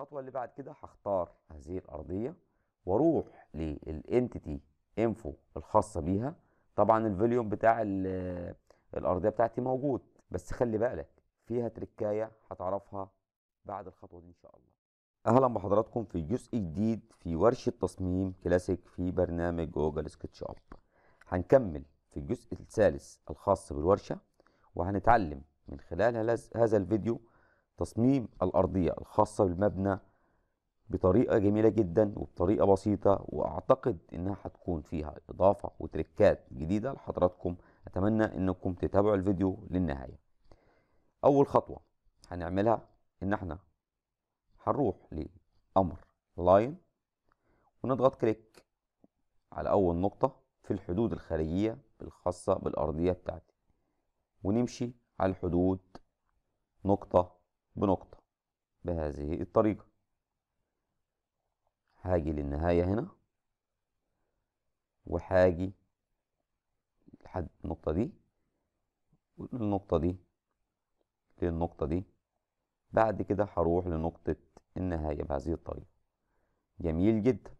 الخطوه اللي بعد كده هختار هذه الارضيه واروح للانتيتي انفو الخاصه بيها طبعا الفوليوم بتاع الارضيه بتاعتي موجود بس خلي بالك فيها تركايه هتعرفها بعد الخطوه دي ان شاء الله اهلا بحضراتكم في جزء جديد في ورشه تصميم كلاسيك في برنامج جوجل سكتش اب هنكمل في الجزء الثالث الخاص بالورشه وهنتعلم من خلال هذا الفيديو تصميم الأرضية الخاصة بالمبنى بطريقة جميلة جدا وبطريقة بسيطة وأعتقد إنها هتكون فيها إضافة وتركات جديدة لحضراتكم أتمنى إنكم تتابعوا الفيديو للنهاية أول خطوة هنعملها إن إحنا هنروح لأمر لاين ونضغط كليك على أول نقطة في الحدود الخارجية الخاصة بالأرضية بتاعتي ونمشي على الحدود نقطة بنقطة بهذه الطريقة هاجي للنهاية هنا وهاجي لحد النقطة دي والنقطة دي للنقطة دي بعد كده هروح لنقطة النهاية بهذه الطريقة جميل جدا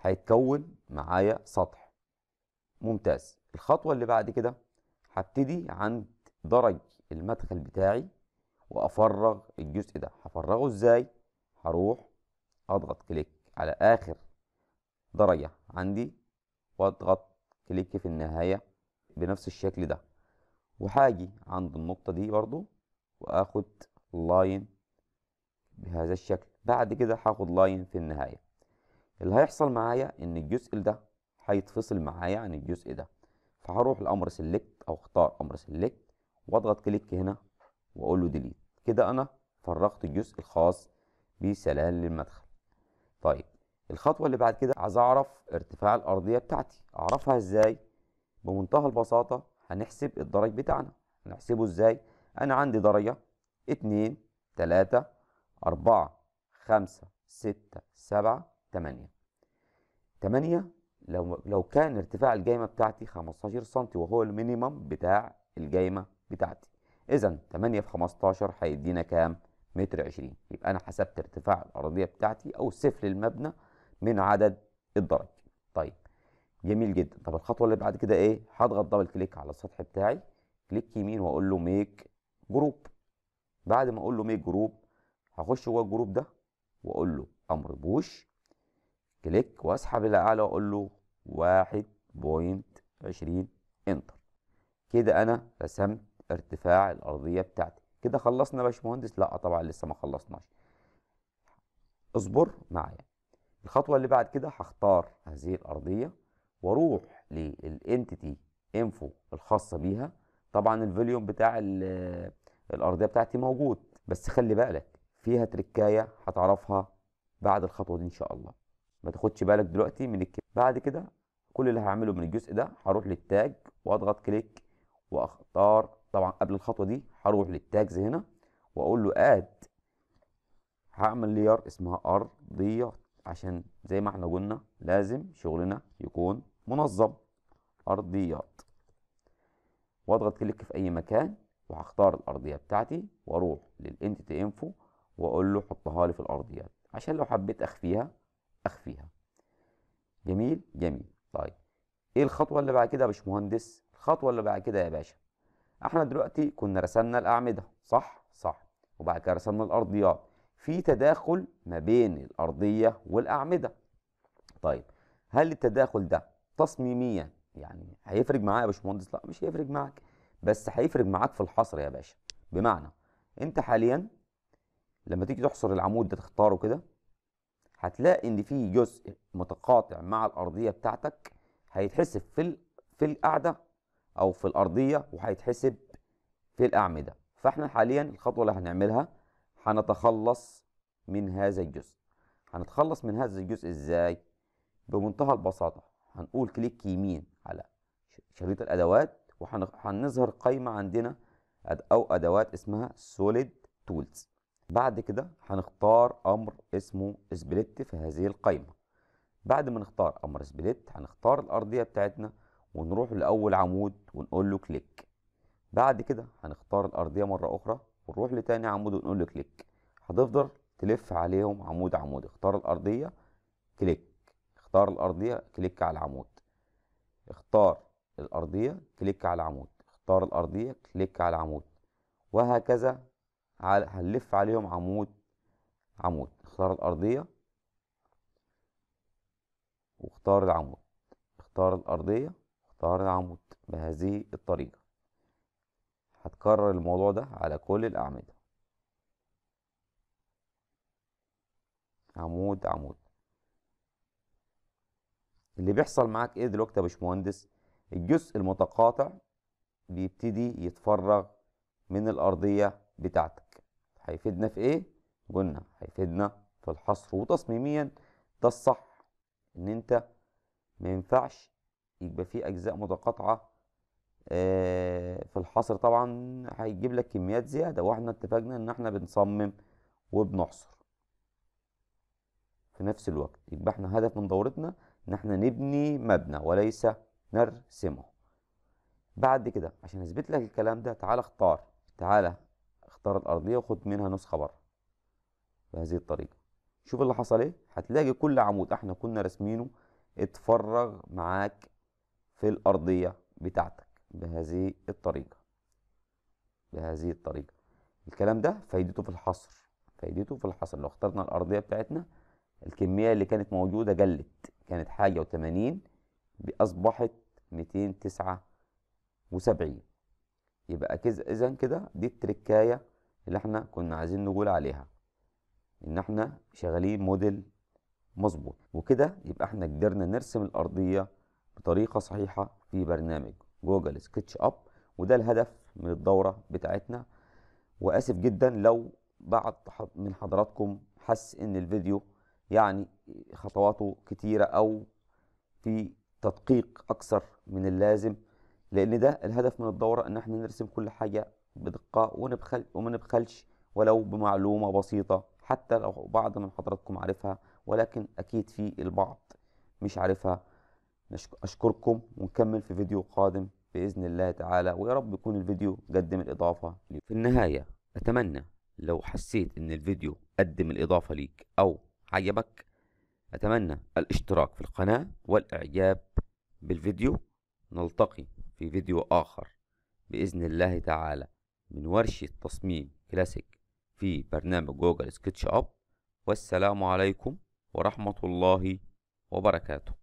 هيتكون معايا سطح ممتاز الخطوة اللي بعد كده هبتدي عند درج المدخل بتاعي وافرغ الجزء ده هفرغه ازاي هروح اضغط كليك على اخر درجه عندي واضغط كليك في النهايه بنفس الشكل ده وهاجي عند النقطه دي برضو واخد لاين بهذا الشكل بعد كده هاخد لاين في النهايه اللي هيحصل معايا ان الجزء ده هيتفصل معايا عن الجزء ده فهروح لامر سيلكت او اختار امر سيلكت واضغط كليك هنا واقول له ديليت كده انا فرغت الجزء الخاص بسلال المدخل طيب الخطوه اللي بعد كده عايز اعرف ارتفاع الارضيه بتاعتي اعرفها ازاي بمنتهى البساطه هنحسب الدرج بتاعنا هنحسبه ازاي انا عندي درجه 2 3 4 5 6 7 8 8 لو لو كان ارتفاع الجايمه بتاعتي 15 سم وهو المينيمم بتاع الجايمه بتاعتي إذا 8 في 15 هيدينا كام؟ متر 20 يبقى أنا حسبت ارتفاع الأرضية بتاعتي أو سفل المبنى من عدد الدرج طيب جميل جدا طب الخطوة اللي بعد كده إيه؟ هضغط دبل كليك على السطح بتاعي كليك يمين وأقول له ميك جروب بعد ما أقول له ميك جروب هخش جوه الجروب ده وأقول له أمر بوش كليك وأسحب إلى أعلى وأقول له 1.20 انتر كده أنا رسمت ارتفاع الارضيه بتاعتي كده خلصنا يا باشمهندس لا طبعا لسه ما خلصناش اصبر معايا الخطوه اللي بعد كده هختار هذه الارضيه واروح للانتيتي انفو الخاصه بيها طبعا الفوليوم بتاع الارضيه بتاعتي موجود بس خلي بالك فيها تركايه هتعرفها بعد الخطوه دي ان شاء الله ما تاخدش بالك دلوقتي من الكلمه بعد كده كل اللي هعمله من الجزء ده هروح للتاج واضغط كليك واختار طبعا قبل الخطوه دي هروح للتاجز هنا واقول له اد هعمل لير اسمها ارضيات عشان زي ما احنا قلنا لازم شغلنا يكون منظم ارضيات واضغط كليك في اي مكان وهختار الارضيه بتاعتي واروح للانتيتي انفو واقول له حطها لي في الارضيات عشان لو حبيت اخفيها اخفيها جميل جميل طيب ايه الخطوه اللي بعد كده يا باشمهندس الخطوه اللي بعد كده يا باشا احنا دلوقتي كنا رسمنا الاعمده صح صح وبعد كده رسمنا الارضيات في تداخل ما بين الارضيه والاعمده طيب هل التداخل ده تصميميا يعني هيفرق معايا يا باشمهندس لا مش هيفرق معاك بس هيفرق معاك في الحصر يا باشا بمعنى انت حاليا لما تيجي تحصر العمود ده تختاره كده هتلاقي ان في جزء متقاطع مع الارضيه بتاعتك هيتحسب في في القاعده او في الارضيه وهيتحسب في الاعمده فاحنا حاليا الخطوه اللي هنعملها هنتخلص من هذا الجزء هنتخلص من هذا الجزء ازاي بمنتهى البساطه هنقول كليك يمين على شريط الادوات وهنظهر قائمه عندنا او ادوات اسمها سوليد تولز بعد كده هنختار امر اسمه سبليت في هذه القائمه بعد ما نختار امر سبليت هنختار الارضيه بتاعتنا ونروح لاول عمود ونقول له كليك بعد كده هنختار الارضيه مره اخرى ونروح لتاني عمود ونقول له كليك هتفضل تلف عليهم عمود عمود اختار الارضيه كليك اختار الارضيه كليك على العمود اختار الارضيه كليك على العمود اختار الارضيه كليك على العمود وهكذا هنلف عليهم عمود عمود اختار الارضيه واختار العمود اختار الارضيه طار العمود بهذه الطريقة هتكرر الموضوع ده على كل الأعمدة عمود عمود اللي بيحصل معاك ايه دلوقتي يا باشمهندس الجزء المتقاطع بيبتدي يتفرغ من الأرضية بتاعتك هيفيدنا في ايه قلنا هيفيدنا في الحصر وتصميميا ده الصح ان انت ما ينفعش يبقى في اجزاء متقاطعه آه، في الحصر طبعا هيجيب لك كميات زياده واحنا اتفقنا ان احنا بنصمم وبنحصر في نفس الوقت يبقى احنا هدف من دورتنا ان احنا نبني مبنى وليس نرسمه بعد كده عشان اثبت لك الكلام ده تعالى اختار تعالى اختار الارضيه وخد منها نسخه بره بهذه الطريقه شوف اللي حصل ايه هتلاقي كل عمود احنا كنا راسمينه اتفرغ معاك في الأرضية بتاعتك بهذه الطريقة بهذه الطريقة الكلام ده فايدته في الحصر فايدته في الحصر لو اخترنا الأرضية بتاعتنا الكمية اللي كانت موجودة قلت كانت حاجة وتمانين أصبحت ميتين تسعة وسبعين يبقى كذا إذا كده دي التركاية اللي احنا كنا عايزين نقول عليها إن احنا شغالين موديل مظبوط وكده يبقى احنا قدرنا نرسم الأرضية بطريقه صحيحه في برنامج جوجل سكتش اب وده الهدف من الدوره بتاعتنا واسف جدا لو بعض من حضراتكم حس ان الفيديو يعني خطواته كتيره او في تدقيق اكثر من اللازم لان ده الهدف من الدوره ان احنا نرسم كل حاجه بدقه ونبخل وما نبخلش ولو بمعلومه بسيطه حتى لو بعض من حضراتكم عارفها ولكن اكيد في البعض مش عارفها أشكركم ونكمل في فيديو قادم بإذن الله تعالى ويا رب يكون الفيديو قدم الإضافة لي في النهاية أتمنى لو حسيت إن الفيديو قدم الإضافة ليك أو عجبك أتمنى الاشتراك في القناة والإعجاب بالفيديو نلتقي في فيديو آخر بإذن الله تعالى من ورشة تصميم كلاسيك في برنامج جوجل سكتش أب والسلام عليكم ورحمة الله وبركاته